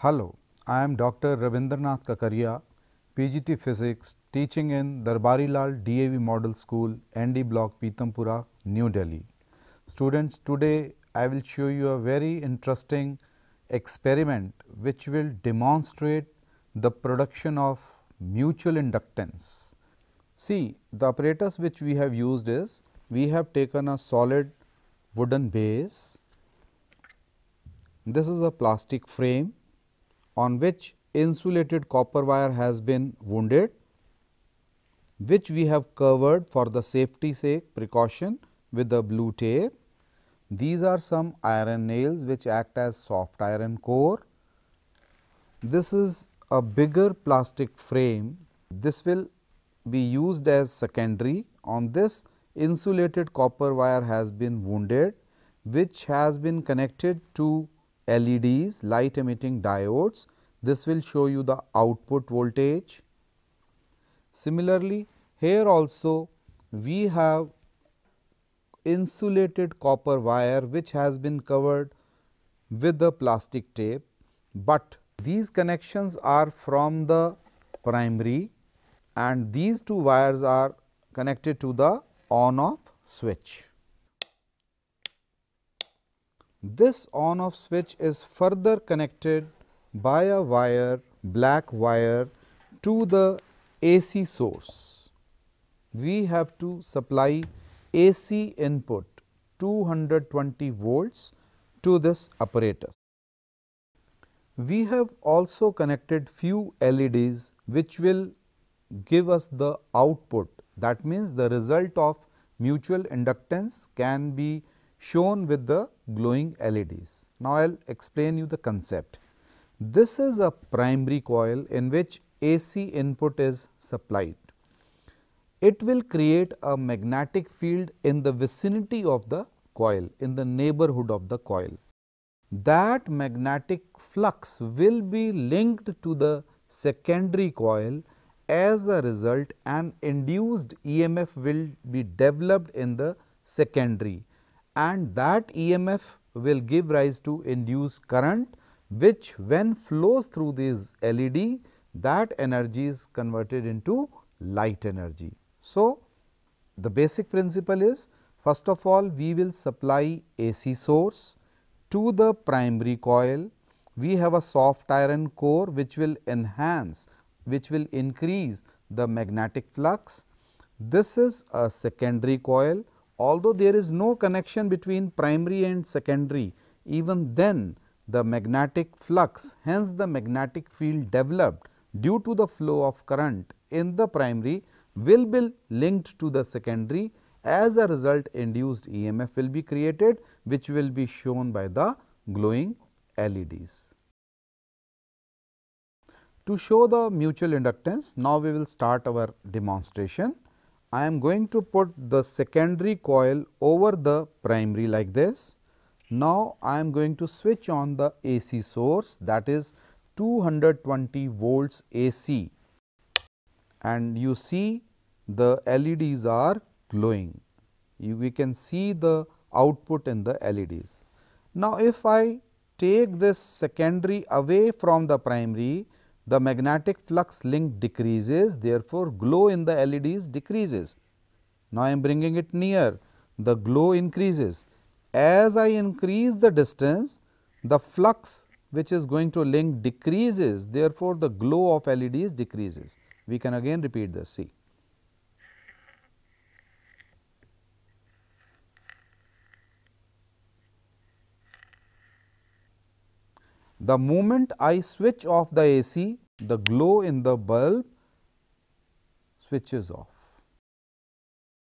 Hello, I am Dr. Ravindranath Kakaria, PGT Physics, teaching in Darbarilal DAV Model School, ND Block, Pitampura, New Delhi. Students, today I will show you a very interesting experiment which will demonstrate the production of mutual inductance. See, the apparatus which we have used is, we have taken a solid wooden base, this is a plastic frame on which insulated copper wire has been wounded, which we have covered for the safety sake precaution with the blue tape. These are some iron nails which act as soft iron core. This is a bigger plastic frame. This will be used as secondary. On this insulated copper wire has been wounded which has been connected to LEDs, light emitting diodes. This will show you the output voltage. Similarly, here also we have insulated copper wire which has been covered with the plastic tape, but these connections are from the primary and these two wires are connected to the on off switch. This on off switch is further connected by a wire black wire to the AC source. We have to supply AC input 220 volts to this apparatus. We have also connected few LEDs which will give us the output that means the result of mutual inductance can be shown with the glowing LEDs. Now, I will explain you the concept. This is a primary coil in which AC input is supplied. It will create a magnetic field in the vicinity of the coil, in the neighborhood of the coil. That magnetic flux will be linked to the secondary coil as a result an induced EMF will be developed in the secondary and that EMF will give rise to induced current which when flows through this LED that energy is converted into light energy. So, the basic principle is first of all we will supply AC source to the primary coil. We have a soft iron core which will enhance which will increase the magnetic flux. This is a secondary coil although there is no connection between primary and secondary, even then the magnetic flux, hence the magnetic field developed due to the flow of current in the primary will be linked to the secondary. As a result, induced EMF will be created, which will be shown by the glowing LEDs. To show the mutual inductance, now we will start our demonstration. I am going to put the secondary coil over the primary like this. Now, I am going to switch on the AC source that is 220 volts AC and you see the LEDs are glowing. You, we can see the output in the LEDs. Now, if I take this secondary away from the primary, the magnetic flux link decreases therefore, glow in the LEDs decreases. Now, I am bringing it near the glow increases. As I increase the distance the flux which is going to link decreases therefore, the glow of LEDs decreases. We can again repeat this see. The moment I switch off the AC, the glow in the bulb switches off.